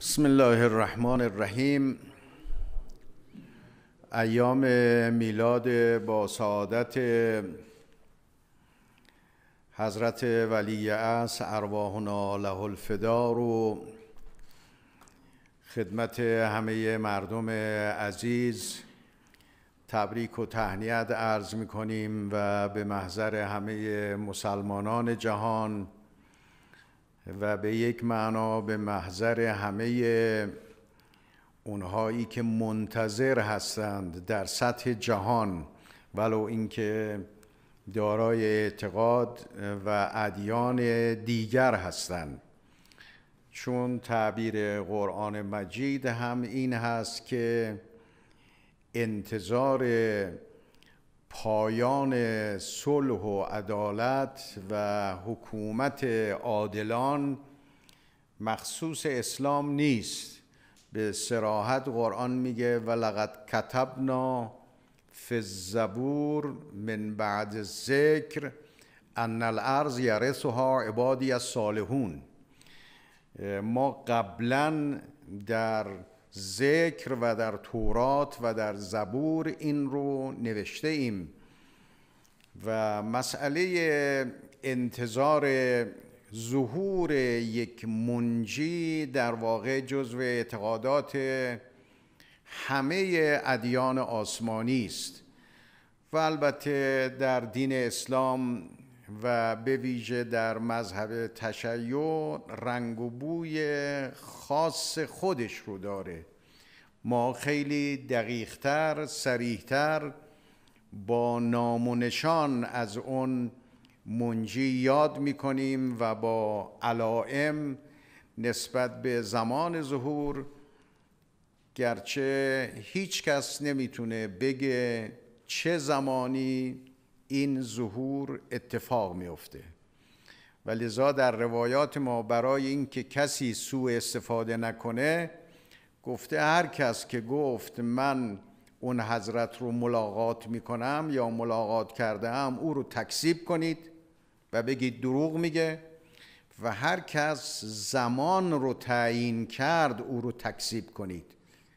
بسم الله الرحمن الرحیم ایام میلاد با سعادت حضرت ولی عصر ارواحنا له الفدا رو خدمت همه مردم عزیز تبریک و تهنیت عرض می کنیم و به محضر همه مسلمانان جهان و به یک معنا به محضر همه اونهایی که منتظر هستند در سطح جهان ولو اینکه دارای اعتقاد و ادیان دیگر هستند چون تعبیر قرآن مجید هم این هست که انتظار پایان صلح و عدالت و حکومت عادلان مخصوص اسلام نیست به سراحت قرآن میگه و لقد کتبنا فی الزبور من بعد الذکر ان الارض یرثها عبادی الصالحون ما قبلا در ذکر و در تورات و در زبور این رو نوشته ایم و مسئله انتظار ظهور یک منجی در واقع جزو اعتقادات همه ادیان آسمانی است و البته در دین اسلام و به ویژه در مذهب تشیع رنگ و بوی خاص خودش رو داره ما خیلی دقیقتر سریحتر با نام و نشان از اون منجی یاد میکنیم و با علائم نسبت به زمان ظهور گرچه هیچ کس نمیتونه بگه چه زمانی این ظهور اتفاق میفته و لذا در روایات ما برای اینکه کسی سوء استفاده نکنه گفته هر کس که گفت من اون حضرت رو ملاقات میکنم یا ملاقات کرده ام او رو تکسیب کنید و بگید دروغ میگه و هر کس زمان رو تعیین کرد او رو تکسیب کنید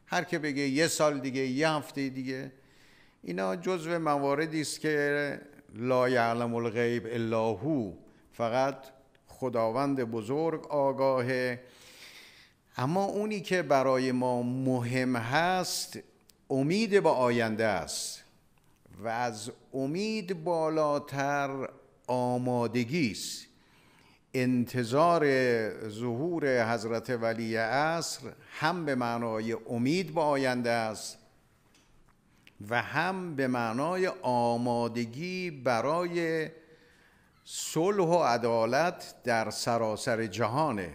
هر که بگه یه سال دیگه یه هفته دیگه اینا جزو مواردی است که لا یعلم الغیب الا هو فقط خداوند بزرگ آگاهه اما اونی که برای ما مهم هست امید به آینده است و از امید بالاتر آمادگی است انتظار ظهور حضرت ولی عصر هم به معنای امید به آینده است و هم به معنای آمادگی برای صلح و عدالت در سراسر جهانه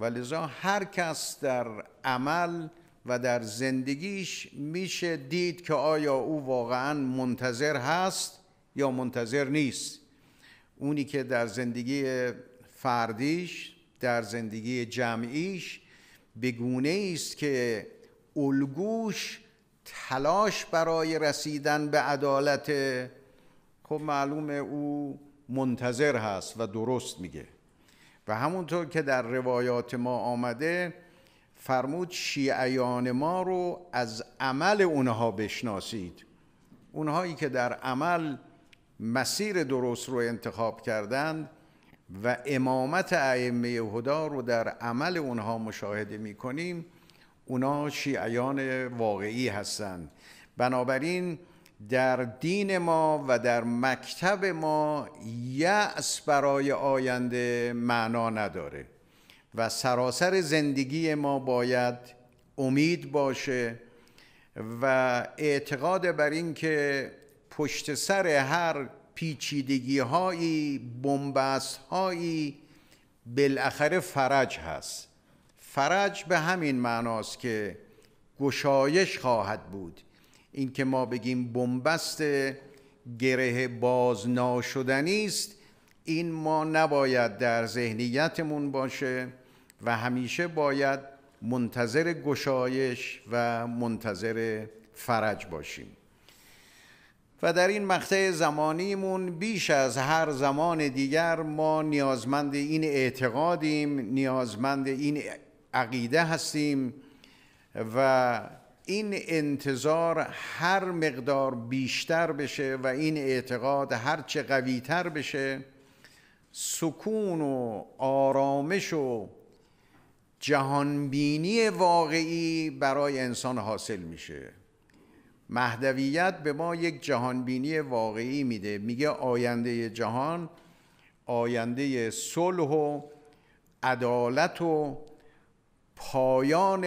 و لذا هر کس در عمل و در زندگیش میشه دید که آیا او واقعا منتظر هست یا منتظر نیست اونی که در زندگی فردیش در زندگی جمعیش به گونه است که الگوش تلاش برای رسیدن به عدالت خب معلومه او منتظر هست و درست میگه و همونطور که در روایات ما آمده فرمود شیعیان ما رو از عمل اونها بشناسید اونهایی که در عمل مسیر درست رو انتخاب کردند و امامت ائمه هدا رو در عمل اونها مشاهده میکنیم اونا شیعیان واقعی هستند بنابراین در دین ما و در مکتب ما یأس برای آینده معنا نداره و سراسر زندگی ما باید امید باشه و اعتقاد بر این که پشت سر هر پیچیدگی هایی بومبست هایی بالاخره فرج هست فرج به همین معناست که گشایش خواهد بود اینکه ما بگیم بنبست گره باز ناشدنی است این ما نباید در ذهنیتمون باشه و همیشه باید منتظر گشایش و منتظر فرج باشیم و در این مقطع زمانیمون بیش از هر زمان دیگر ما نیازمند این اعتقادیم نیازمند این عقیده هستیم و این انتظار هر مقدار بیشتر بشه و این اعتقاد هرچه تر بشه سکون و آرامش و جهانبینی واقعی برای انسان حاصل میشه مهدویت به ما یک جهانبینی واقعی میده میگه آینده جهان آینده صلح و عدالت و پایان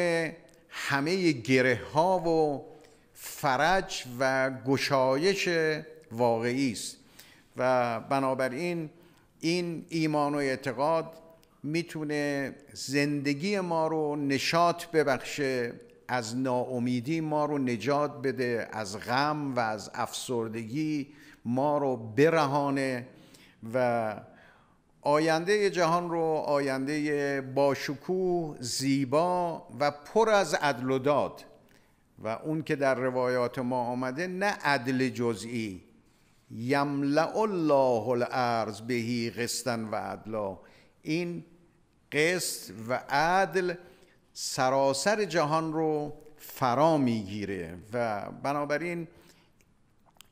همه گره ها و فرج و گشایش واقعی است و بنابراین این ایمان و اعتقاد میتونه زندگی ما رو نشاط ببخشه از ناامیدی ما رو نجات بده از غم و از افسردگی ما رو برهانه و آینده جهان رو آینده باشکوه زیبا و پر از عدل و داد و اون که در روایات ما آمده نه عدل جزئی یملع الله الارض بهی قسطن و عدلا این قسط و عدل سراسر جهان رو فرا میگیره و بنابراین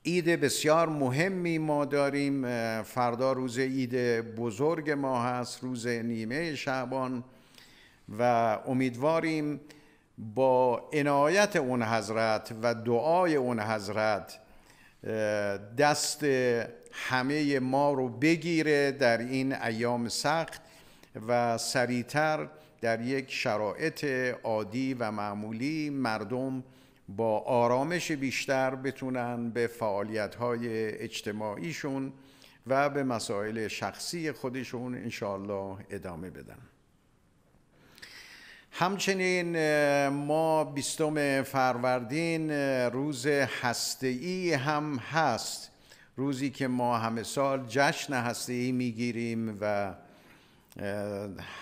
ایده بسیار مهمی ما داریم فردا روز عید بزرگ ما هست روز نیمه شعبان و امیدواریم با عنایت اون حضرت و دعای اون حضرت دست همه ما رو بگیره در این ایام سخت و سریعتر در یک شرایط عادی و معمولی مردم با آرامش بیشتر بتونن به فعالیت‌های اجتماعیشون و به مسائل شخصی خودشون انشالله ادامه بدن همچنین ما بیستم فروردین روز هسته‌ای هم هست روزی که ما همه سال جشن هسته‌ای میگیریم و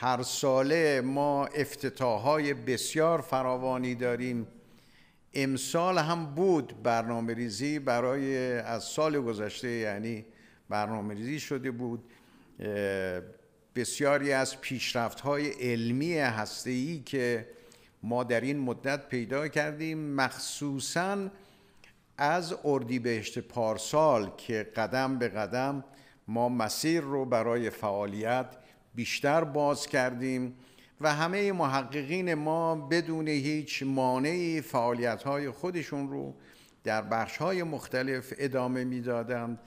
هر ساله ما افتتاهای بسیار فراوانی داریم امسال هم بود برنامه ریزی برای از سال گذشته یعنی برنامه ریزی شده بود بسیاری از پیشرفت های علمی هسته که ما در این مدت پیدا کردیم مخصوصا از اردیبهشت پارسال که قدم به قدم ما مسیر رو برای فعالیت بیشتر باز کردیم و همه محققین ما بدون هیچ مانعی فعالیت های خودشون رو در بخش های مختلف ادامه میدادند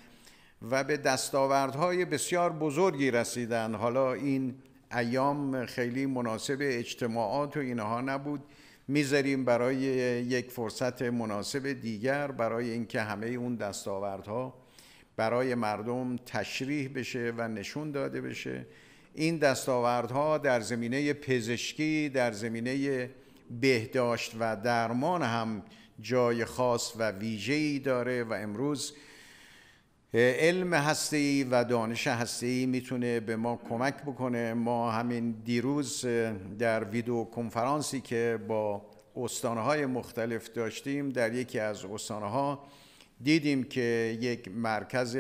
و به دستاوردهای بسیار بزرگی رسیدند حالا این ایام خیلی مناسب اجتماعات و اینها نبود میذاریم برای یک فرصت مناسب دیگر برای اینکه همه اون دستاوردها برای مردم تشریح بشه و نشون داده بشه این دستاوردها در زمینه پزشکی در زمینه بهداشت و درمان هم جای خاص و ویژه‌ای داره و امروز علم هستی و دانش هستی میتونه به ما کمک بکنه ما همین دیروز در ویدیو کنفرانسی که با استانهای مختلف داشتیم در یکی از استانها دیدیم که یک مرکز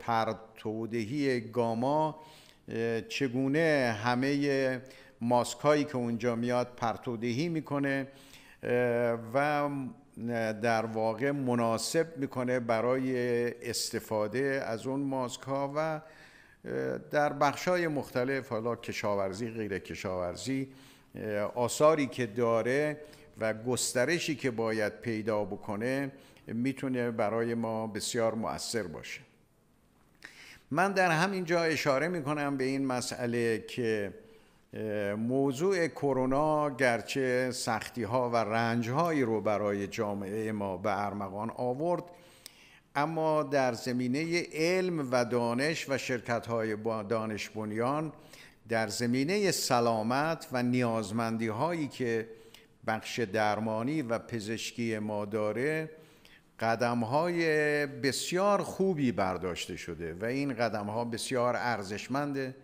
پرتودهی گاما چگونه همه ماسک هایی که اونجا میاد پرتودهی میکنه و در واقع مناسب میکنه برای استفاده از اون ماسک ها و در بخش های مختلف حالا کشاورزی غیر کشاورزی آثاری که داره و گسترشی که باید پیدا بکنه میتونه برای ما بسیار مؤثر باشه من در همین جا اشاره می کنم به این مسئله که موضوع کرونا گرچه سختی ها و رنج هایی رو برای جامعه ما به ارمغان آورد اما در زمینه علم و دانش و شرکت های دانش بنیان در زمینه سلامت و نیازمندی هایی که بخش درمانی و پزشکی ما داره قدم های بسیار خوبی برداشته شده و این قدم ها بسیار ارزشمنده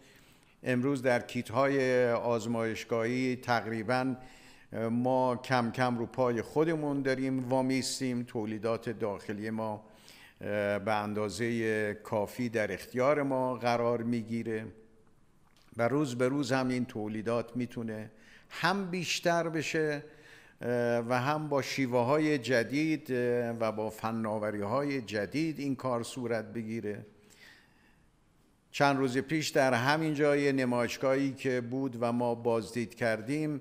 امروز در کیت های آزمایشگاهی تقریبا ما کم کم رو پای خودمون داریم وامیستیم تولیدات داخلی ما به اندازه کافی در اختیار ما قرار میگیره و روز به روز هم این تولیدات میتونه هم بیشتر بشه و هم با شیوه های جدید و با فناوری های جدید این کار صورت بگیره چند روز پیش در همین جای نمایشگاهی که بود و ما بازدید کردیم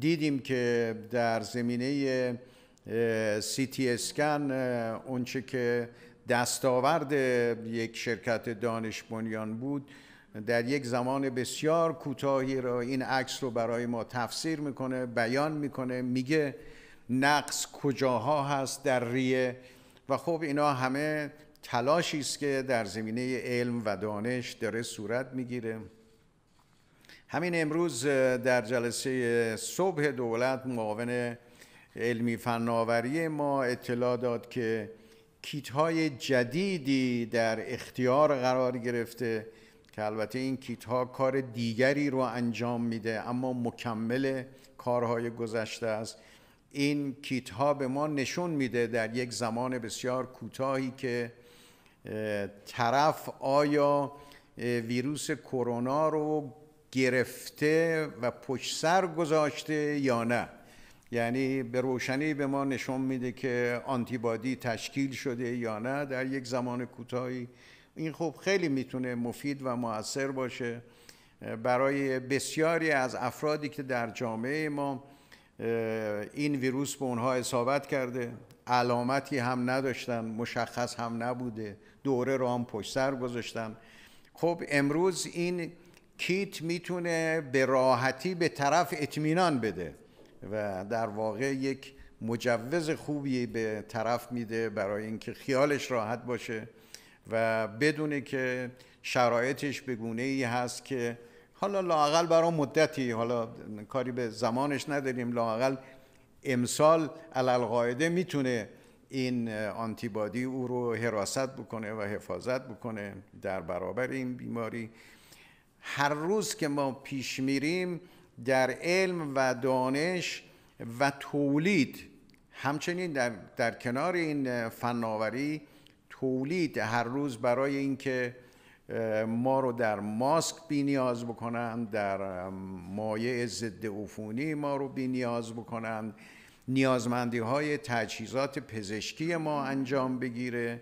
دیدیم که در زمینه سی تی اسکن اونچه که دستاورد یک شرکت دانش بنیان بود در یک زمان بسیار کوتاهی را این عکس رو برای ما تفسیر میکنه بیان میکنه میگه نقص کجاها هست در ریه و خب اینا همه تلاشی است که در زمینه علم و دانش داره صورت میگیره همین امروز در جلسه صبح دولت معاون علمی فناوری ما اطلاع داد که کیت های جدیدی در اختیار قرار گرفته که البته این کیت ها کار دیگری رو انجام میده اما مکمل کارهای گذشته است این کیت ها به ما نشون میده در یک زمان بسیار کوتاهی که طرف آیا ویروس کرونا رو گرفته و پشت سر گذاشته یا نه یعنی به روشنی به ما نشون میده که آنتیبادی تشکیل شده یا نه در یک زمان کوتاهی این خوب خیلی میتونه مفید و موثر باشه برای بسیاری از افرادی که در جامعه ما این ویروس به اونها اصابت کرده علامتی هم نداشتن مشخص هم نبوده دوره را هم پشت سر گذاشتن خب امروز این کیت میتونه به راحتی به طرف اطمینان بده و در واقع یک مجوز خوبی به طرف میده برای اینکه خیالش راحت باشه و بدونه که شرایطش به گونه ای هست که حالا لاقل برای مدتی حالا کاری به زمانش نداریم لاقل امسال قاعده میتونه این آنتیبادی او رو حراست بکنه و حفاظت بکنه در برابر این بیماری هر روز که ما پیش میریم در علم و دانش و تولید همچنین در کنار این فناوری تولید هر روز برای اینکه ما رو در ماسک نیاز بکنند، در مایع ضد عفونی ما رو نیاز بکنند، نیازمندی های تجهیزات پزشکی ما انجام بگیره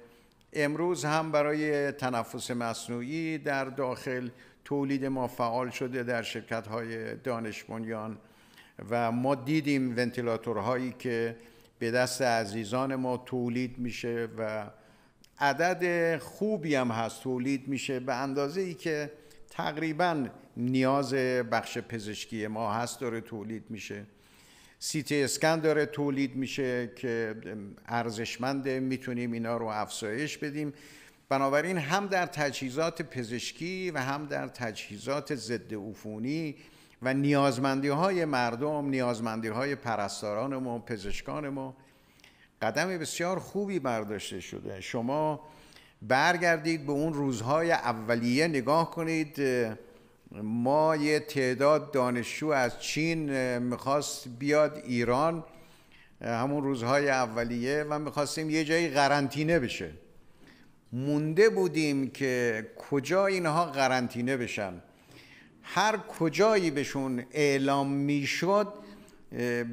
امروز هم برای تنفس مصنوعی در داخل تولید ما فعال شده در شرکت های دانش بنیان و ما دیدیم هایی که به دست عزیزان ما تولید میشه و عدد خوبی هم هست تولید میشه به اندازه ای که تقریبا نیاز بخش پزشکی ما هست داره تولید میشه سیتی اسکن داره تولید میشه که ارزشمنده میتونیم اینا رو افزایش بدیم بنابراین هم در تجهیزات پزشکی و هم در تجهیزات ضد عفونی و نیازمندی های مردم نیازمندی های پرستاران ما پزشکان ما قدم بسیار خوبی برداشته شده شما برگردید به اون روزهای اولیه نگاه کنید ما یه تعداد دانشجو از چین میخواست بیاد ایران همون روزهای اولیه و میخواستیم یه جایی قرنطینه بشه مونده بودیم که کجا اینها قرنطینه بشن هر کجایی بهشون اعلام میشد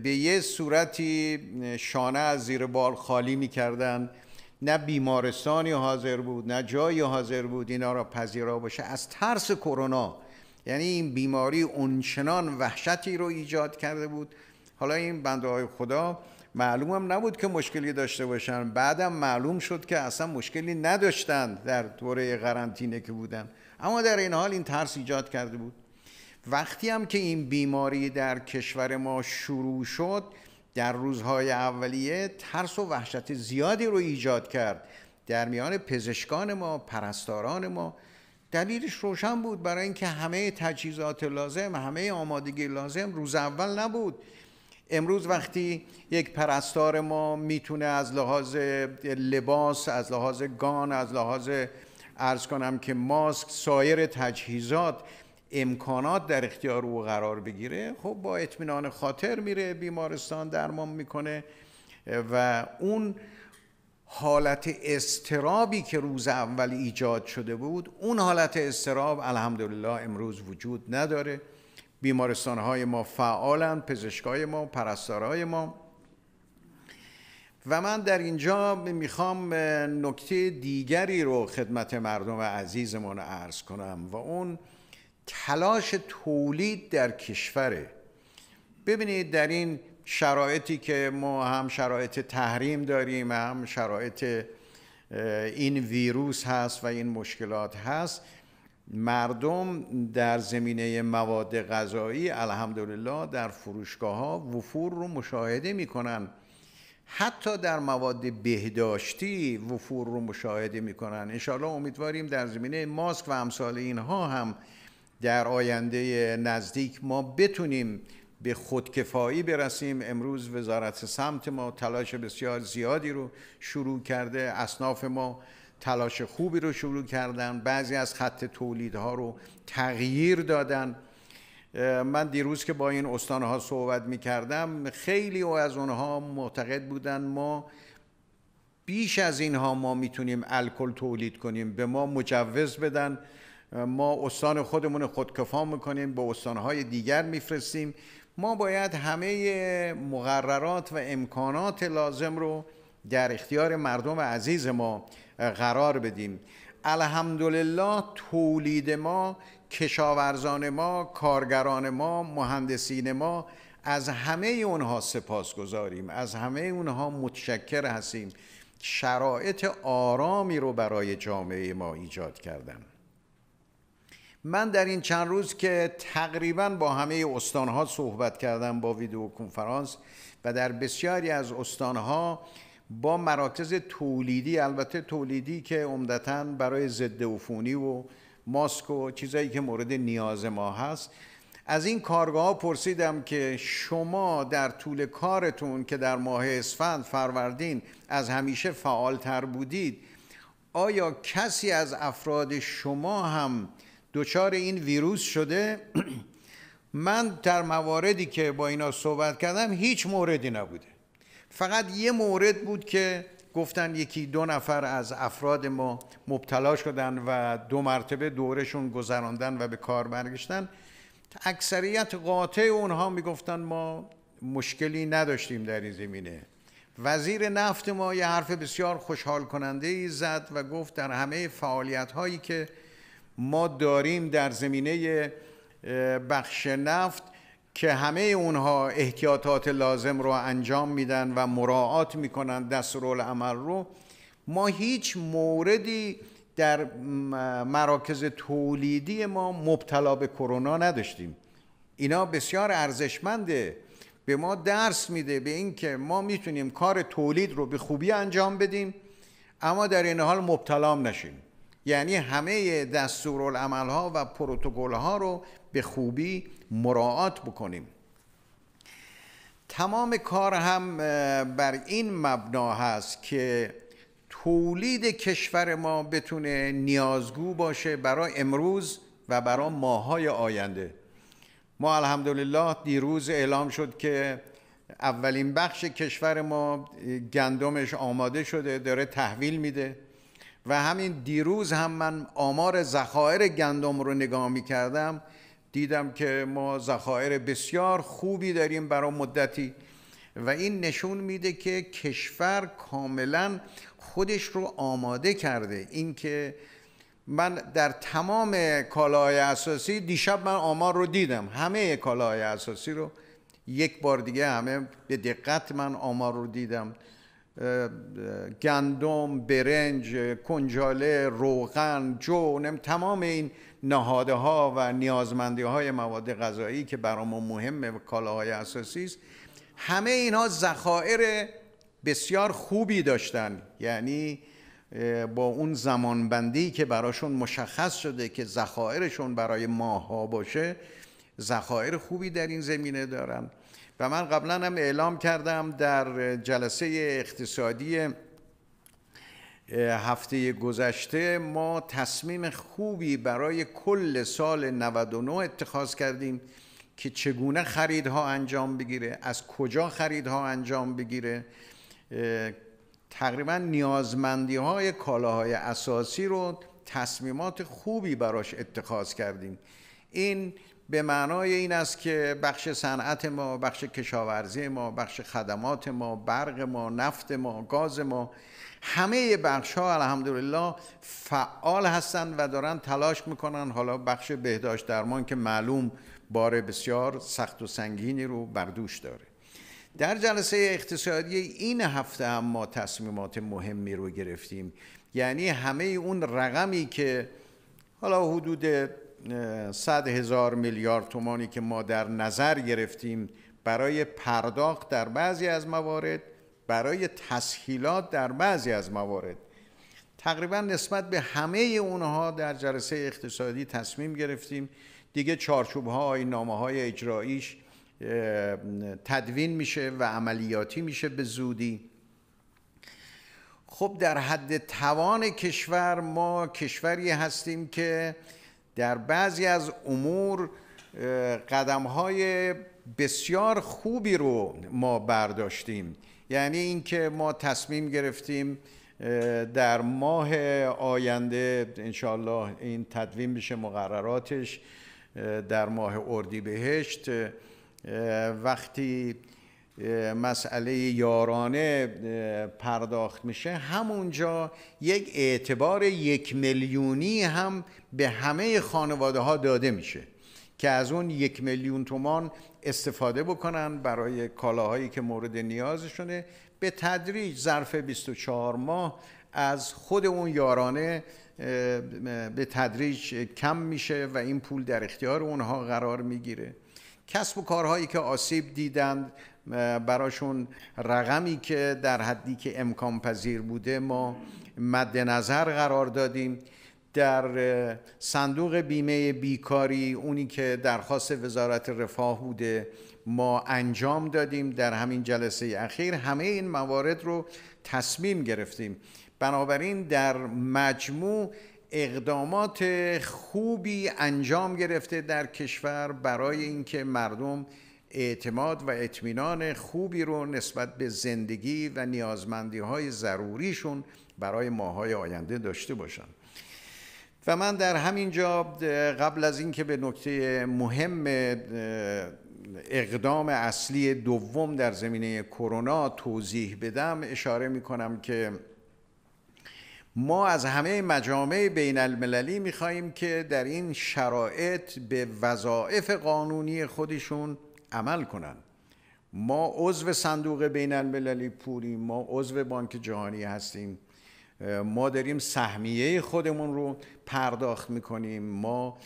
به یه صورتی شانه از زیر بال خالی میکردن نه بیمارستانی حاضر بود نه جایی حاضر بود اینا را پذیرا باشه از ترس کرونا یعنی این بیماری اونچنان وحشتی رو ایجاد کرده بود حالا این بنده های خدا معلومم نبود که مشکلی داشته باشن بعدم معلوم شد که اصلا مشکلی نداشتند در دوره قرنطینه که بودن اما در این حال این ترس ایجاد کرده بود وقتی هم که این بیماری در کشور ما شروع شد در روزهای اولیه ترس و وحشت زیادی رو ایجاد کرد در میان پزشکان ما پرستاران ما دلیلش روشن بود برای اینکه همه تجهیزات لازم همه آمادگی لازم روز اول نبود امروز وقتی یک پرستار ما میتونه از لحاظ لباس از لحاظ گان از لحاظ ارز کنم که ماسک سایر تجهیزات امکانات در اختیار او قرار بگیره خب با اطمینان خاطر میره بیمارستان درمان میکنه و اون حالت استرابی که روز اول ایجاد شده بود اون حالت استراب الحمدلله امروز وجود نداره بیمارستان های ما فعالن پزشکای ما پرستارای ما و من در اینجا میخوام نکته دیگری رو خدمت مردم عزیزمون عرض کنم و اون تلاش تولید در کشوره ببینید در این شرایطی که ما هم شرایط تحریم داریم هم شرایط این ویروس هست و این مشکلات هست مردم در زمینه مواد غذایی الحمدلله در فروشگاه ها وفور رو مشاهده کنن حتی در مواد بهداشتی وفور رو مشاهده میکنن انشاءالله امیدواریم در زمینه ماسک و امثال اینها هم در آینده نزدیک ما بتونیم به خودکفایی برسیم امروز وزارت سمت ما تلاش بسیار زیادی رو شروع کرده اصناف ما تلاش خوبی رو شروع کردن بعضی از خط تولیدها رو تغییر دادن من دیروز که با این استانها صحبت می کردم خیلی از اونها معتقد بودن ما بیش از اینها ما میتونیم الکل تولید کنیم به ما مجوز بدن ما استان خودمون خودکفا میکنیم به استانهای دیگر میفرستیم ما باید همه مقررات و امکانات لازم رو در اختیار مردم عزیز ما قرار بدیم الحمدلله تولید ما کشاورزان ما کارگران ما مهندسین ما از همه اونها سپاس گذاریم از همه اونها متشکر هستیم شرایط آرامی رو برای جامعه ما ایجاد کردند. من در این چند روز که تقریبا با همه استانها صحبت کردم با ویدیو کنفرانس و در بسیاری از استانها با مراکز تولیدی البته تولیدی که عمدتا برای ضد عفونی و ماسک و چیزایی که مورد نیاز ما هست از این کارگاه ها پرسیدم که شما در طول کارتون که در ماه اسفند فروردین از همیشه فعالتر بودید آیا کسی از افراد شما هم دچار این ویروس شده من در مواردی که با اینا صحبت کردم هیچ موردی نبوده فقط یه مورد بود که گفتن یکی دو نفر از افراد ما مبتلا شدن و دو مرتبه دورشون گذراندن و به کار برگشتن اکثریت قاطع اونها میگفتن ما مشکلی نداشتیم در این زمینه وزیر نفت ما یه حرف بسیار خوشحال کننده ای زد و گفت در همه فعالیت هایی که ما داریم در زمینه بخش نفت که همه اونها احتیاطات لازم رو انجام میدن و مراعات میکنن دستورالعمل رو ما هیچ موردی در مراکز تولیدی ما مبتلا به کرونا نداشتیم اینا بسیار ارزشمنده به ما درس میده به اینکه ما میتونیم کار تولید رو به خوبی انجام بدیم اما در این حال مبتلا نشیم یعنی همه دستورالعمل ها و پروتکل ها رو به خوبی مراعات بکنیم تمام کار هم بر این مبنا هست که تولید کشور ما بتونه نیازگو باشه برای امروز و برای ماهای آینده ما الحمدلله دیروز اعلام شد که اولین بخش کشور ما گندمش آماده شده داره تحویل میده و همین دیروز هم من آمار ذخایر گندم رو نگاه می کردم دیدم که ما ذخایر بسیار خوبی داریم برای مدتی و این نشون میده که کشور کاملا خودش رو آماده کرده اینکه من در تمام کالای اساسی دیشب من آمار رو دیدم همه کالای اساسی رو یک بار دیگه همه به دقت من آمار رو دیدم گندم برنج کنجاله روغن جو تمام این نهاده ها و نیازمندی های مواد غذایی که برای ما مهمه و کالاهای اساسی است همه اینها ذخایر بسیار خوبی داشتن یعنی با اون زمانبندی که براشون مشخص شده که ذخایرشون برای ماها باشه ذخایر خوبی در این زمینه دارن و من قبلا هم اعلام کردم در جلسه اقتصادی هفته گذشته ما تصمیم خوبی برای کل سال 99 اتخاذ کردیم که چگونه خریدها انجام بگیره از کجا خریدها انجام بگیره تقریبا نیازمندی های کالاهای اساسی رو تصمیمات خوبی براش اتخاذ کردیم این به معنای این است که بخش صنعت ما بخش کشاورزی ما بخش خدمات ما برق ما نفت ما گاز ما همه بخش ها الحمدلله فعال هستند و دارن تلاش میکنن حالا بخش بهداشت درمان که معلوم بار بسیار سخت و سنگینی رو بر دوش داره در جلسه اقتصادی این هفته هم ما تصمیمات مهمی رو گرفتیم یعنی همه اون رقمی که حالا حدود صد هزار میلیارد تومانی که ما در نظر گرفتیم برای پرداخت در بعضی از موارد برای تسهیلات در بعضی از موارد تقریبا نسبت به همه اونها در جلسه اقتصادی تصمیم گرفتیم دیگه چارچوب های نامه های اجرایش تدوین میشه و عملیاتی میشه به زودی خب در حد توان کشور ما کشوری هستیم که در بعضی از امور قدم های بسیار خوبی رو ما برداشتیم یعنی اینکه ما تصمیم گرفتیم در ماه آینده انشالله این تدوین بشه مقرراتش در ماه اردیبهشت وقتی مسئله یارانه پرداخت میشه همونجا یک اعتبار یک میلیونی هم به همه خانواده ها داده میشه که از اون یک میلیون تومان استفاده بکنن برای کالاهایی که مورد نیازشونه به تدریج ظرف 24 ماه از خود اون یارانه به تدریج کم میشه و این پول در اختیار اونها قرار میگیره کسب و کارهایی که آسیب دیدند براشون رقمی که در حدی که امکان پذیر بوده ما مد نظر قرار دادیم در صندوق بیمه بیکاری اونی که درخواست وزارت رفاه بوده ما انجام دادیم در همین جلسه اخیر همه این موارد رو تصمیم گرفتیم بنابراین در مجموع اقدامات خوبی انجام گرفته در کشور برای اینکه مردم اعتماد و اطمینان خوبی رو نسبت به زندگی و نیازمندی های ضروریشون برای ماهای آینده داشته باشن و من در همین جا قبل از اینکه به نکته مهم اقدام اصلی دوم در زمینه کرونا توضیح بدم اشاره می کنم که ما از همه مجامع بین المللی می خواهیم که در این شرایط به وظایف قانونی خودشون عمل کنن ما عضو صندوق بین المللی پولی ما عضو بانک جهانی هستیم ما داریم سهمیه خودمون رو پرداخت میکنیم ما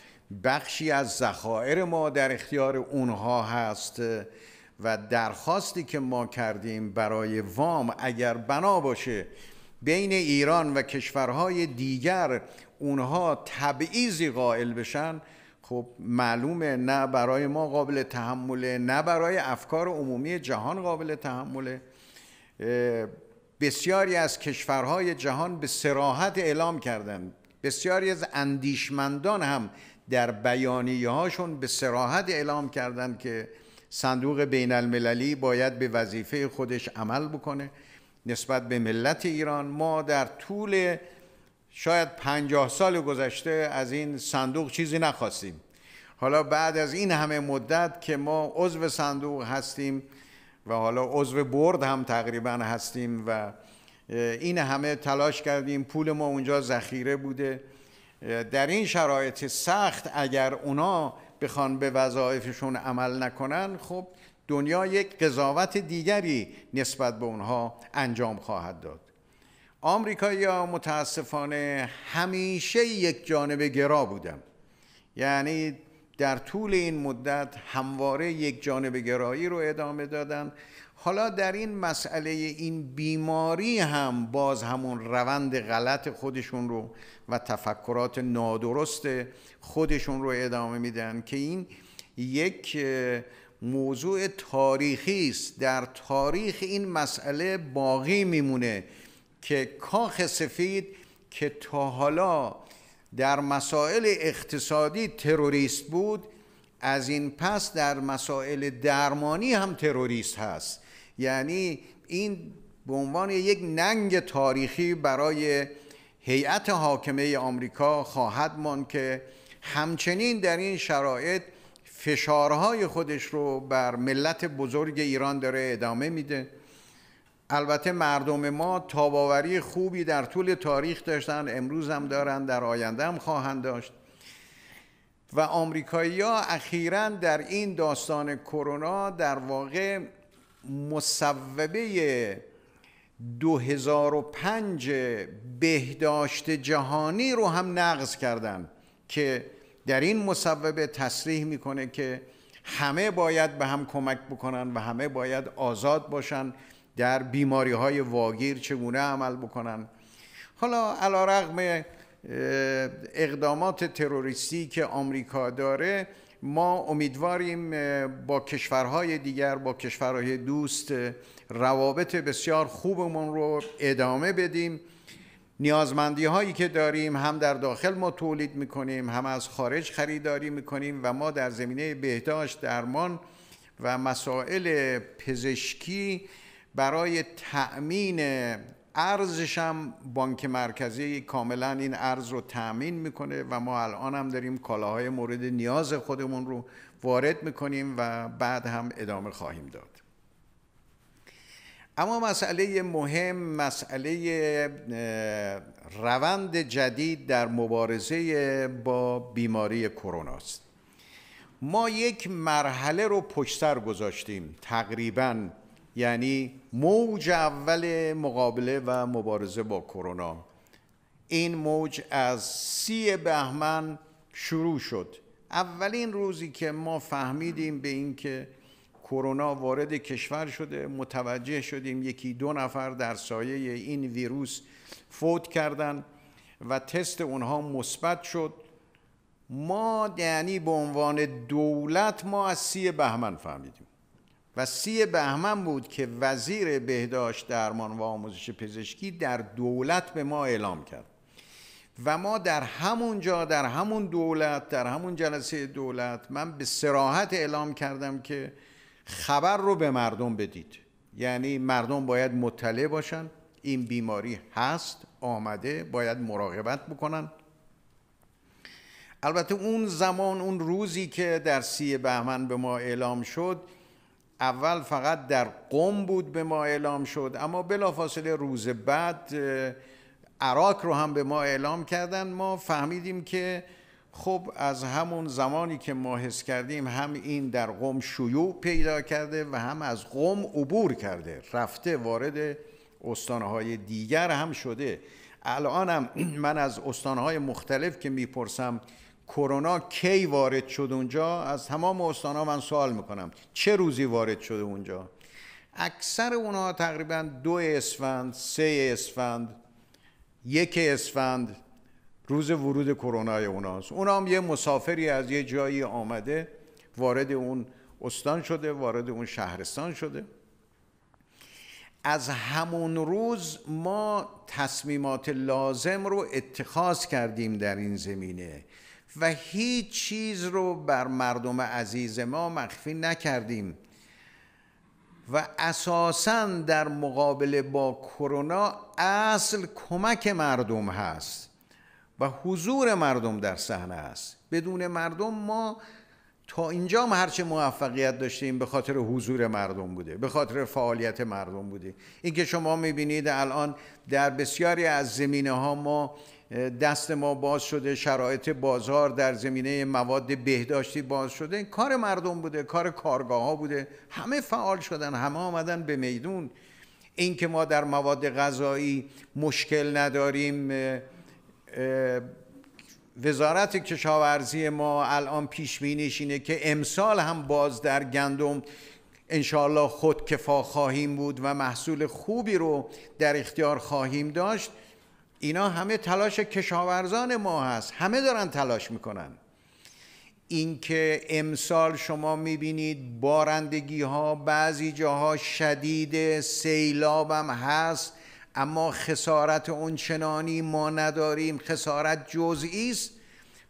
بخشی از ذخایر ما در اختیار اونها هست و درخواستی که ما کردیم برای وام اگر بنا باشه بین ایران و کشورهای دیگر اونها تبعیضی قائل بشن خب معلومه نه برای ما قابل تحمله نه برای افکار عمومی جهان قابل تحمله بسیاری از کشورهای جهان به سراحت اعلام کردند بسیاری از اندیشمندان هم در بیانیه هاشون به سراحت اعلام کردند که صندوق بین المللی باید به وظیفه خودش عمل بکنه نسبت به ملت ایران ما در طول شاید پنجاه سال گذشته از این صندوق چیزی نخواستیم حالا بعد از این همه مدت که ما عضو صندوق هستیم و حالا عضو برد هم تقریبا هستیم و این همه تلاش کردیم پول ما اونجا ذخیره بوده در این شرایط سخت اگر اونا بخوان به وظایفشون عمل نکنن خب دنیا یک قضاوت دیگری نسبت به اونها انجام خواهد داد آمریکایی ها متاسفانه همیشه یک جانب گرا بودم. یعنی در طول این مدت همواره یک جانب گرایی رو ادامه دادن حالا در این مسئله این بیماری هم باز همون روند غلط خودشون رو و تفکرات نادرست خودشون رو ادامه میدن که این یک موضوع تاریخی است در تاریخ این مسئله باقی میمونه که کاخ سفید که تا حالا در مسائل اقتصادی تروریست بود از این پس در مسائل درمانی هم تروریست هست یعنی این به عنوان یک ننگ تاریخی برای هیئت حاکمه آمریکا خواهد ماند که همچنین در این شرایط فشارهای خودش رو بر ملت بزرگ ایران داره ادامه میده البته مردم ما تاباوری خوبی در طول تاریخ داشتن امروز هم دارن در آینده هم خواهند داشت و آمریکایی ها اخیرا در این داستان کرونا در واقع مصوبه 2005 بهداشت جهانی رو هم نقض کردن که در این مصوبه تصریح میکنه که همه باید به هم کمک بکنن و همه باید آزاد باشن در بیماری های واگیر چگونه عمل بکنن حالا علا رقم اقدامات تروریستی که آمریکا داره ما امیدواریم با کشورهای دیگر با کشورهای دوست روابط بسیار خوبمون رو ادامه بدیم نیازمندی هایی که داریم هم در داخل ما تولید میکنیم هم از خارج خریداری میکنیم و ما در زمینه بهداشت درمان و مسائل پزشکی برای تأمین ارزش بانک مرکزی کاملا این ارز رو تأمین میکنه و ما الان هم داریم کالاهای مورد نیاز خودمون رو وارد میکنیم و بعد هم ادامه خواهیم داد اما مسئله مهم مسئله روند جدید در مبارزه با بیماری کرونا است ما یک مرحله رو سر گذاشتیم تقریبا یعنی موج اول مقابله و مبارزه با کرونا این موج از سی بهمن شروع شد اولین روزی که ما فهمیدیم به اینکه کرونا وارد کشور شده متوجه شدیم یکی دو نفر در سایه این ویروس فوت کردن و تست اونها مثبت شد ما یعنی به عنوان دولت ما از سی بهمن فهمیدیم و سی بهمن بود که وزیر بهداشت درمان و آموزش پزشکی در دولت به ما اعلام کرد و ما در همون جا در همون دولت در همون جلسه دولت من به سراحت اعلام کردم که خبر رو به مردم بدید یعنی مردم باید مطلع باشن این بیماری هست آمده باید مراقبت بکنن البته اون زمان اون روزی که در سی بهمن به ما اعلام شد اول فقط در قم بود به ما اعلام شد اما بلافاصله روز بعد عراق رو هم به ما اعلام کردن ما فهمیدیم که خب از همون زمانی که ما حس کردیم هم این در قم شیوع پیدا کرده و هم از قم عبور کرده رفته وارد استانهای دیگر هم شده الان هم من از استانهای مختلف که میپرسم کرونا کی وارد شد اونجا از تمام ها من سوال میکنم چه روزی وارد شده اونجا اکثر اونها تقریبا دو اسفند سه اسفند یک اسفند روز ورود کرونا اوناست اونا هم یه مسافری از یه جایی آمده وارد اون استان شده وارد اون شهرستان شده از همون روز ما تصمیمات لازم رو اتخاذ کردیم در این زمینه و هیچ چیز رو بر مردم عزیز ما مخفی نکردیم و اساسا در مقابل با کرونا اصل کمک مردم هست و حضور مردم در صحنه است بدون مردم ما تا اینجا هر هرچه موفقیت داشتیم به خاطر حضور مردم بوده به خاطر فعالیت مردم بوده اینکه شما میبینید الان در بسیاری از زمینه ها ما دست ما باز شده شرایط بازار در زمینه مواد بهداشتی باز شده کار مردم بوده کار کارگاه ها بوده همه فعال شدن همه آمدن به میدون اینکه ما در مواد غذایی مشکل نداریم وزارت کشاورزی ما الان پیش بینیش اینه که امسال هم باز در گندم انشاالله خود کفا خواهیم بود و محصول خوبی رو در اختیار خواهیم داشت اینا همه تلاش کشاورزان ما هست همه دارن تلاش میکنن اینکه امسال شما میبینید بارندگی ها بعضی جاها شدید سیلاب هم هست اما خسارت اونچنانی ما نداریم خسارت جزئی است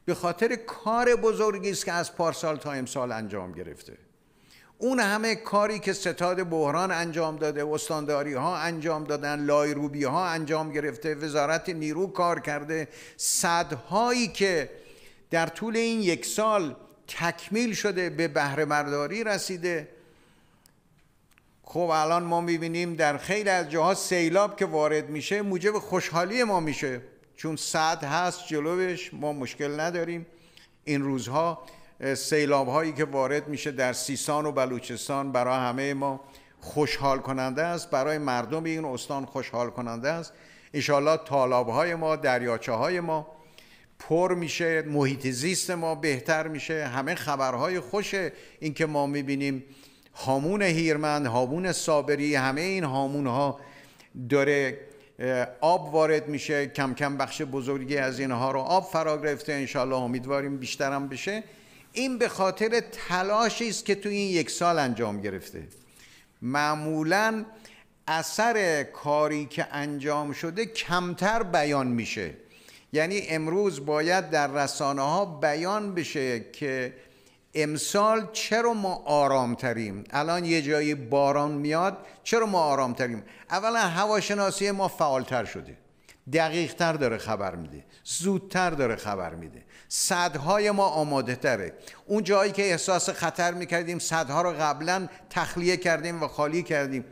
به خاطر کار بزرگی است که از پارسال تا امسال انجام گرفته اون همه کاری که ستاد بحران انجام داده استانداری ها انجام دادن لایروبی ها انجام گرفته وزارت نیرو کار کرده صدهایی که در طول این یک سال تکمیل شده به بهره برداری رسیده خب الان ما میبینیم در خیلی از جاها سیلاب که وارد میشه موجب خوشحالی ما میشه چون صد هست جلوش ما مشکل نداریم این روزها سیلاب هایی که وارد میشه در سیستان و بلوچستان برای همه ما خوشحال کننده است برای مردم این استان خوشحال کننده است انشالله تالاب های ما دریاچه های ما پر میشه محیط زیست ما بهتر میشه همه خبرهای خوش اینکه ما میبینیم هامون هیرمند هامون صابری همه این هامون ها داره آب وارد میشه کم کم بخش بزرگی از اینها رو آب فرا گرفته انشالله امیدواریم بیشترم بشه این به خاطر تلاشی است که تو این یک سال انجام گرفته معمولا اثر کاری که انجام شده کمتر بیان میشه یعنی امروز باید در رسانه ها بیان بشه که امسال چرا ما آرامتریم الان یه جایی باران میاد چرا ما آرامتریم اولا هواشناسی ما فعالتر شده تر داره خبر میده زودتر داره خبر میده صدهای ما آماده تره اون جایی که احساس خطر کردیم صدها رو قبلا تخلیه کردیم و خالی کردیم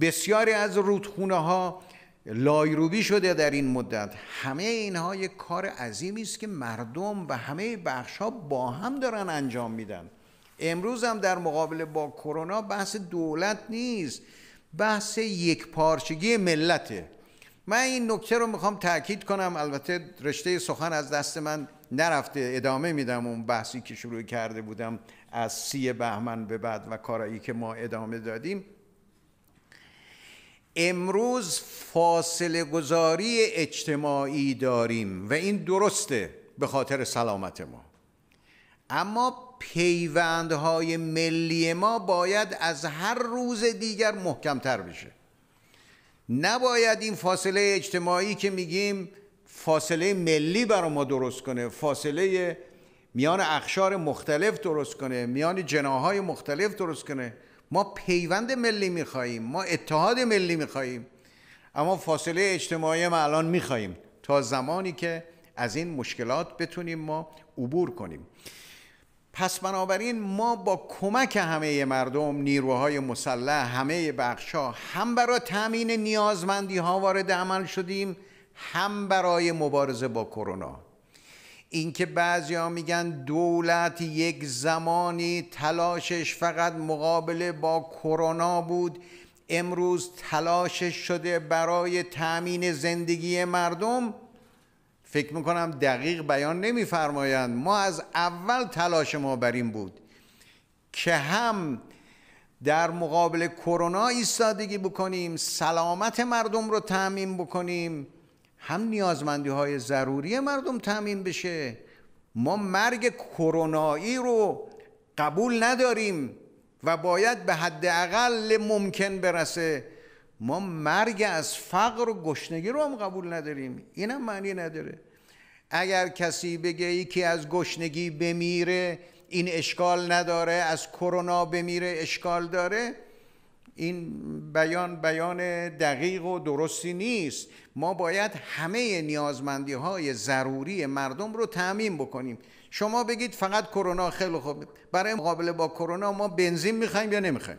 بسیاری از رودخونه ها لایروبی شده در این مدت همه اینها یک کار عظیمی است که مردم و همه بخش ها با هم دارن انجام میدن امروز هم در مقابل با کرونا بحث دولت نیست بحث یک پارچگی ملته من این نکته رو میخوام تاکید کنم البته رشته سخن از دست من نرفته ادامه میدم اون بحثی که شروع کرده بودم از سی بهمن به بعد و کارایی که ما ادامه دادیم امروز فاصله گذاری اجتماعی داریم و این درسته به خاطر سلامت ما اما پیوندهای ملی ما باید از هر روز دیگر محکمتر بشه نباید این فاصله اجتماعی که میگیم فاصله ملی برای ما درست کنه فاصله میان اخشار مختلف درست کنه میان جناهای مختلف درست کنه ما پیوند ملی میخواییم ما اتحاد ملی میخواییم اما فاصله اجتماعی ما الان میخواییم تا زمانی که از این مشکلات بتونیم ما عبور کنیم پس بنابراین ما با کمک همه مردم نیروهای مسلح همه بخشا هم برای تامین نیازمندی ها وارد عمل شدیم هم برای مبارزه با کرونا اینکه بعضیا میگن دولت یک زمانی تلاشش فقط مقابله با کرونا بود امروز تلاشش شده برای تامین زندگی مردم فکر میکنم دقیق بیان نمیفرمایند ما از اول تلاش ما بر این بود که هم در مقابل کرونا ایستادگی بکنیم سلامت مردم رو تعمین بکنیم هم نیازمندی های ضروری مردم تعمین بشه ما مرگ کرونایی رو قبول نداریم و باید به حداقل ممکن برسه ما مرگ از فقر و گشنگی رو هم قبول نداریم اینم معنی نداره اگر کسی بگه یکی از گشنگی بمیره این اشکال نداره از کرونا بمیره اشکال داره این بیان بیان دقیق و درستی نیست ما باید همه نیازمندی های ضروری مردم رو تعمین بکنیم شما بگید فقط کرونا خیلی خوب برای مقابله با کرونا ما بنزین میخوایم یا نمیخوایم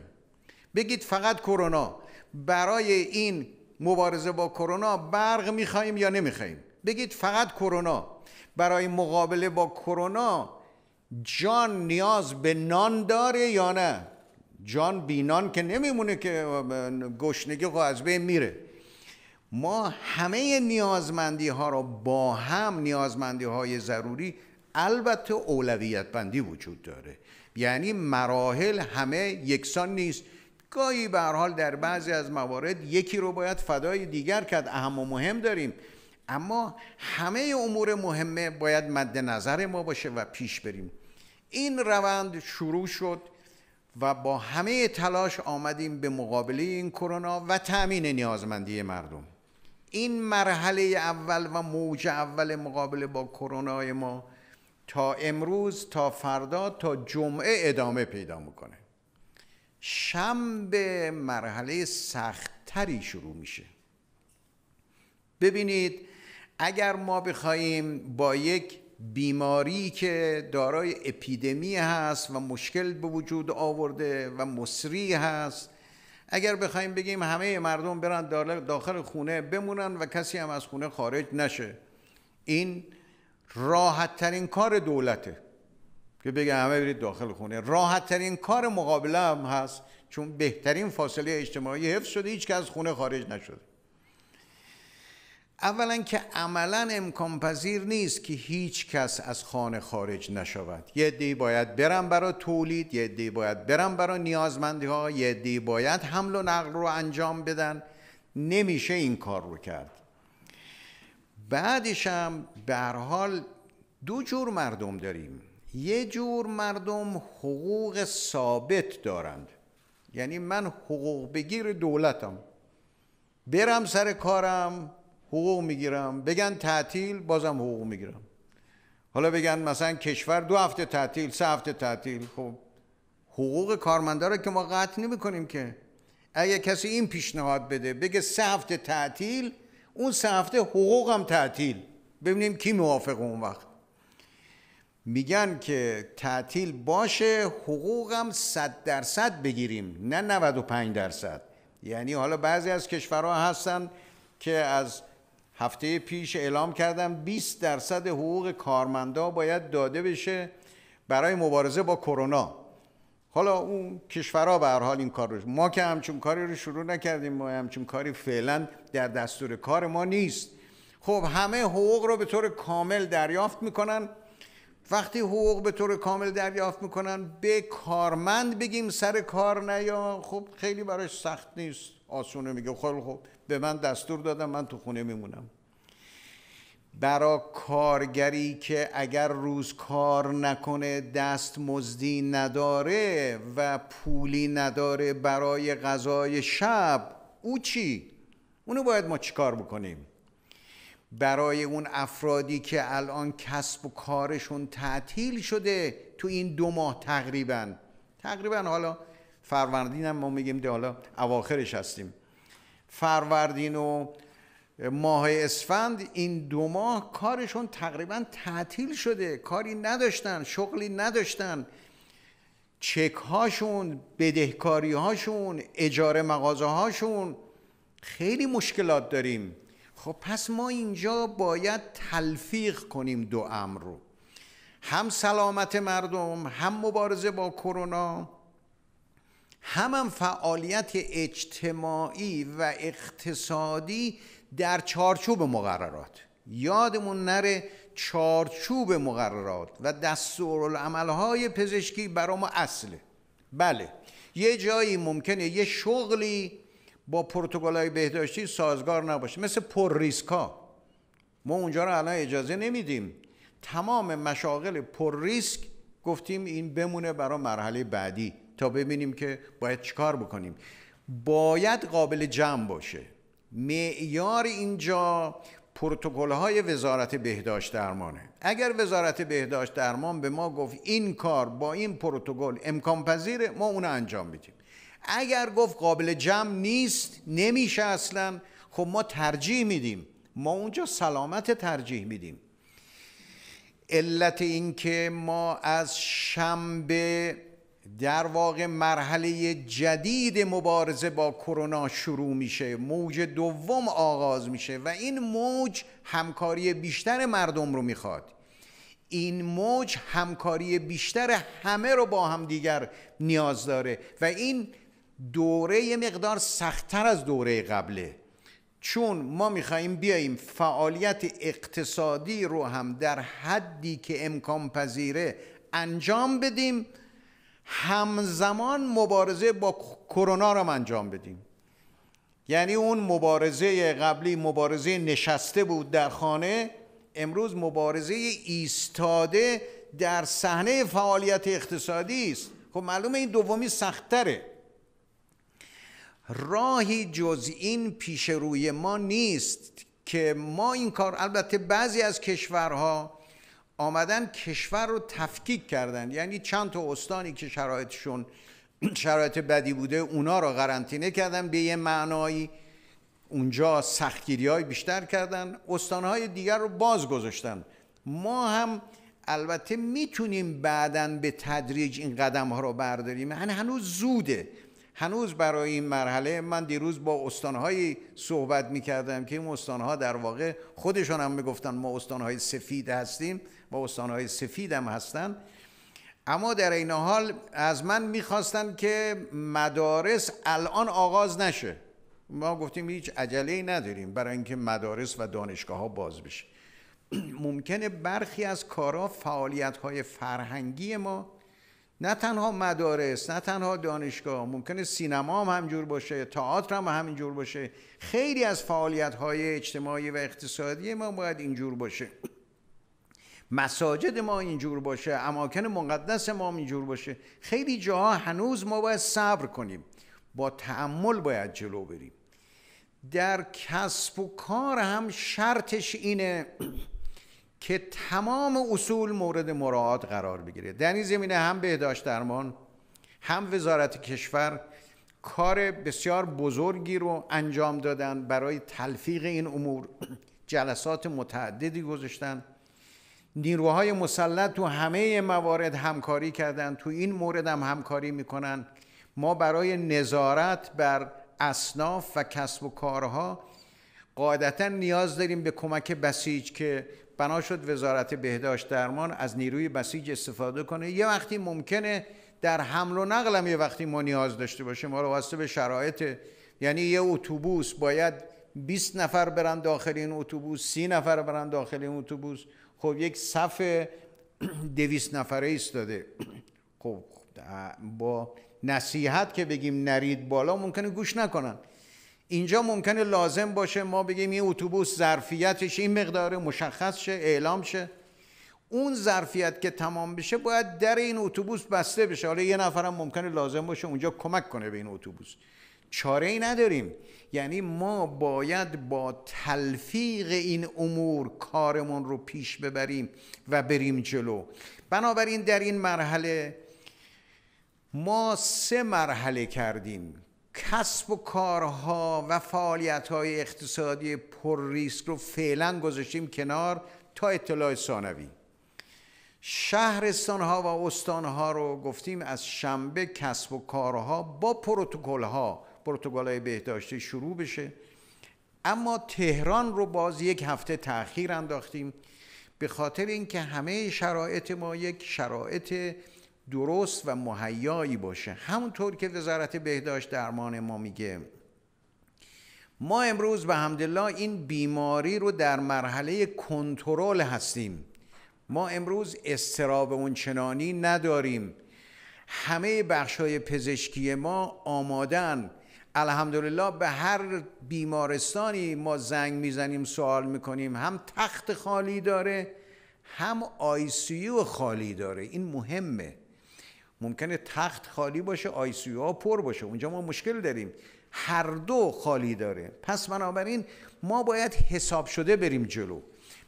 بگید فقط کرونا برای این مبارزه با کرونا برق میخواییم یا نمیخواییم؟ بگید فقط کرونا برای مقابله با کرونا جان نیاز به نان داره یا نه جان بینان که نمیمونه که گشنگی خو از بین میره ما همه نیازمندی ها را با هم نیازمندی های ضروری البته اولویت بندی وجود داره یعنی مراحل همه یکسان نیست گاهی به حال در بعضی از موارد یکی رو باید فدای دیگر کرد اهم و مهم داریم اما همه امور مهمه باید مد نظر ما باشه و پیش بریم این روند شروع شد و با همه تلاش آمدیم به مقابله این کرونا و تأمین نیازمندی مردم این مرحله اول و موج اول مقابله با کرونا ما تا امروز تا فردا تا جمعه ادامه پیدا میکنه شم به مرحله سختتری شروع میشه ببینید اگر ما بخوایم با یک بیماری که دارای اپیدمی هست و مشکل به وجود آورده و مصری هست اگر بخوایم بگیم همه مردم برن داخل خونه بمونن و کسی هم از خونه خارج نشه این راحت ترین کار دولته که بگه همه برید داخل خونه راحت ترین کار مقابله هم هست چون بهترین فاصله اجتماعی حفظ شده هیچ کس از خونه خارج نشده اولا که عملا امکان پذیر نیست که هیچ کس از خانه خارج نشود یه دی باید برم برای تولید یه دی باید برم برای نیازمندی ها یه دی باید حمل و نقل رو انجام بدن نمیشه این کار رو کرد بعدش هم به هر حال دو جور مردم داریم یه جور مردم حقوق ثابت دارند یعنی من حقوق بگیر دولتم برم سر کارم حقوق میگیرم بگن تعطیل بازم حقوق میگیرم حالا بگن مثلا کشور دو هفته تعطیل سه هفته تعطیل خب حقوق کارمندا رو که ما قطع کنیم که اگه کسی این پیشنهاد بده بگه سه هفته تعطیل اون سه هفته حقوقم تعطیل ببینیم کی موافق اون وقت میگن که تعطیل باشه حقوقم 100 درصد بگیریم نه 95 درصد یعنی حالا بعضی از کشورها هستن که از هفته پیش اعلام کردن 20 درصد حقوق کارمندا باید داده بشه برای مبارزه با کرونا حالا اون کشورها به هر حال این کار رو ما که همچون کاری رو شروع نکردیم ما همچون کاری فعلا در دستور کار ما نیست خب همه حقوق رو به طور کامل دریافت میکنن وقتی حقوق به طور کامل دریافت میکنن به کارمند بگیم سر کار نیا خب خیلی براش سخت نیست آسونه میگه خب خب به من دستور دادم من تو خونه میمونم برا کارگری که اگر روز کار نکنه دست مزدی نداره و پولی نداره برای غذای شب او چی؟ اونو باید ما چیکار بکنیم؟ برای اون افرادی که الان کسب و کارشون تعطیل شده تو این دو ماه تقریبا تقریبا حالا فروردین هم ما میگیم ده حالا اواخرش هستیم فروردین و ماه اسفند این دو ماه کارشون تقریبا تعطیل شده کاری نداشتن شغلی نداشتن چک هاشون بدهکاری هاشون اجاره مغازه هاشون خیلی مشکلات داریم خب پس ما اینجا باید تلفیق کنیم دو امر رو هم سلامت مردم هم مبارزه با کرونا هم, هم فعالیت اجتماعی و اقتصادی در چارچوب مقررات یادمون نره چارچوب مقررات و دستورالعملهای پزشکی برای ما اصله بله یه جایی ممکنه یه شغلی با پروتکل های بهداشتی سازگار نباشه مثل پر ریسکا ما اونجا رو الان اجازه نمیدیم تمام مشاغل پر ریسک گفتیم این بمونه برای مرحله بعدی تا ببینیم که باید چیکار بکنیم باید قابل جمع باشه معیار اینجا پروتکل های وزارت بهداشت درمانه اگر وزارت بهداشت درمان به ما گفت این کار با این پروتکل امکان پذیره ما اون انجام میدیم اگر گفت قابل جمع نیست نمیشه اصلا خب ما ترجیح میدیم ما اونجا سلامت ترجیح میدیم علت اینکه ما از شنبه در واقع مرحله جدید مبارزه با کرونا شروع میشه موج دوم آغاز میشه و این موج همکاری بیشتر مردم رو میخواد این موج همکاری بیشتر همه رو با هم دیگر نیاز داره و این دوره یه مقدار سختتر از دوره قبله چون ما میخواییم بیاییم فعالیت اقتصادی رو هم در حدی که امکان پذیره انجام بدیم همزمان مبارزه با کرونا رو هم انجام بدیم یعنی اون مبارزه قبلی مبارزه نشسته بود در خانه امروز مبارزه ایستاده در صحنه فعالیت اقتصادی است خب معلومه این دومی سختتره راهی جز این پیش روی ما نیست که ما این کار البته بعضی از کشورها آمدن کشور رو تفکیک کردن یعنی چند تا استانی که شرایطشون شرایط بدی بوده اونا رو قرنطینه کردن به یه معنایی اونجا سختگیری های بیشتر کردن استانهای دیگر رو باز گذاشتن ما هم البته میتونیم بعدا به تدریج این قدم ها رو برداریم یعنی هنوز زوده هنوز برای این مرحله من دیروز با استانهایی صحبت میکردم که این استانها در واقع خودشان هم می ما استانهای سفید هستیم و استانهای سفید هم هستن اما در این حال از من میخواستن که مدارس الان آغاز نشه ما گفتیم هیچ عجله نداریم برای اینکه مدارس و دانشگاه ها باز بشه ممکنه برخی از کارا فعالیت های فرهنگی ما نه تنها مدارس نه تنها دانشگاه ممکنه سینما هم همجور باشه تئاتر هم همینجور باشه خیلی از فعالیت های اجتماعی و اقتصادی ما باید اینجور باشه مساجد ما اینجور باشه اماکن مقدس ما اینجور باشه خیلی جاها هنوز ما باید صبر کنیم با تحمل باید جلو بریم در کسب و کار هم شرطش اینه که تمام اصول مورد مراعات قرار بگیره در این زمینه هم بهداشت درمان هم وزارت کشور کار بسیار بزرگی رو انجام دادن برای تلفیق این امور جلسات متعددی گذاشتن نیروهای مسلط تو همه موارد همکاری کردن تو این مورد هم همکاری میکنن ما برای نظارت بر اصناف و کسب و کارها قاعدتا نیاز داریم به کمک بسیج که بنا شد وزارت بهداشت درمان از نیروی بسیج استفاده کنه یه وقتی ممکنه در حمل و نقلم یه وقتی ما نیاز داشته باشیم ما رو واسه به شرایط یعنی یه اتوبوس باید 20 نفر برن داخل این اتوبوس 30 نفر برن داخل این اتوبوس خب یک صف 200 نفره ایستاده خب با نصیحت که بگیم نرید بالا ممکنه گوش نکنن اینجا ممکنه لازم باشه ما بگیم این اتوبوس ظرفیتش این مقدار مشخص شه اعلام شه اون ظرفیت که تمام بشه باید در این اتوبوس بسته بشه حالا یه نفرم ممکنه لازم باشه اونجا کمک کنه به این اتوبوس چاره ای نداریم یعنی ما باید با تلفیق این امور کارمون رو پیش ببریم و بریم جلو بنابراین در این مرحله ما سه مرحله کردیم کسب و کارها و فعالیتهای اقتصادی پر ریسک رو فعلا گذاشتیم کنار تا اطلاع ثانوی شهرستانها و استانها رو گفتیم از شنبه کسب و کارها با پروتکلها پروتکلهای بهداشتی شروع بشه اما تهران رو باز یک هفته تاخیر انداختیم به خاطر اینکه همه شرایط ما یک شرایط درست و مهیایی باشه همونطور که وزارت بهداشت درمان ما میگه ما امروز به همدلله این بیماری رو در مرحله کنترل هستیم ما امروز استراب اونچنانی نداریم همه های پزشکی ما آمادن الحمدلله به هر بیمارستانی ما زنگ میزنیم سوال میکنیم هم تخت خالی داره هم آی خالی داره این مهمه ممکنه تخت خالی باشه سی ها پر باشه اونجا ما مشکل داریم هر دو خالی داره پس بنابراین ما باید حساب شده بریم جلو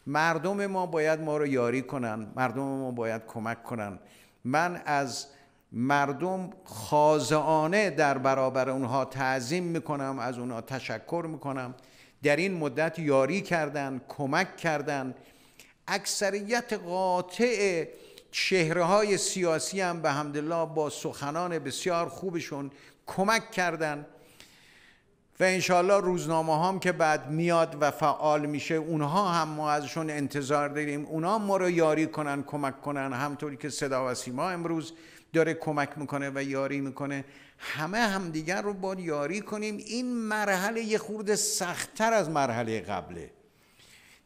مردم ما باید ما رو یاری کنن مردم ما باید کمک کنن من از مردم خازانه در برابر اونها تعظیم میکنم از اونها تشکر میکنم در این مدت یاری کردن کمک کردن اکثریت قاطع چهره های سیاسی هم به همدلله با سخنان بسیار خوبشون کمک کردن و انشالله روزنامه هم که بعد میاد و فعال میشه اونها هم ما ازشون انتظار داریم اونها ما رو یاری کنن کمک کنن همطوری که صدا و سیما امروز داره کمک میکنه و یاری میکنه همه همدیگر رو با یاری کنیم این مرحله یه خورده سختتر از مرحله قبله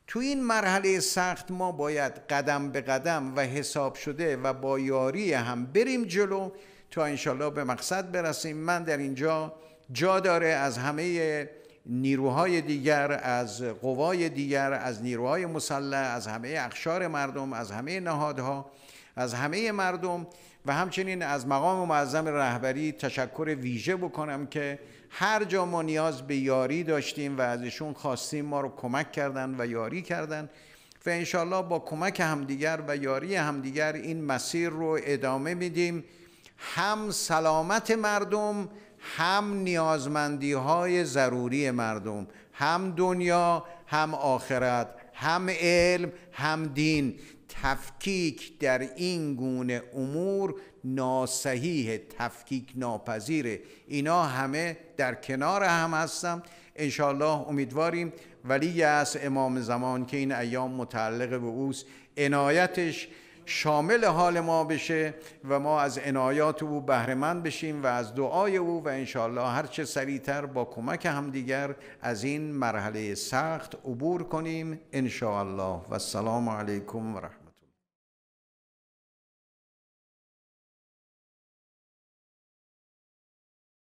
تو این مرحله سخت ما باید قدم به قدم و حساب شده و با یاری هم بریم جلو تا انشالله به مقصد برسیم من در اینجا جا داره از همه نیروهای دیگر از قوای دیگر از نیروهای مسلح از همه اخشار مردم از همه نهادها از همه مردم و همچنین از مقام معظم رهبری تشکر ویژه بکنم که هر جا ما نیاز به یاری داشتیم و ازشون خواستیم ما رو کمک کردن و یاری کردن و انشالله با کمک همدیگر و یاری همدیگر این مسیر رو ادامه میدیم هم سلامت مردم هم نیازمندی های ضروری مردم هم دنیا هم آخرت هم علم هم دین تفکیک در این گونه امور ناسحیح تفکیک ناپذیره اینا همه در کنار هم هستم انشالله امیدواریم ولی از امام زمان که این ایام متعلق به اوست عنایتش شامل حال ما بشه و ما از عنایات او بهرهمند بشیم و از دعای او و انشالله هرچه سریعتر با کمک همدیگر از این مرحله سخت عبور کنیم انشاءالله و سلام علیکم و